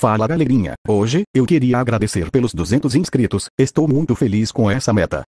Fala galerinha, hoje, eu queria agradecer pelos 200 inscritos, estou muito feliz com essa meta.